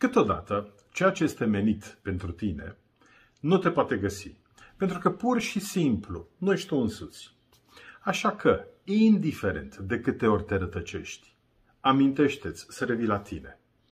Câteodată, ceea ce este menit pentru tine nu te poate găsi, pentru că pur și simplu nu ești tu însuți. Așa că, indiferent de câte ori te rătăcești, amintește-ți să revii la tine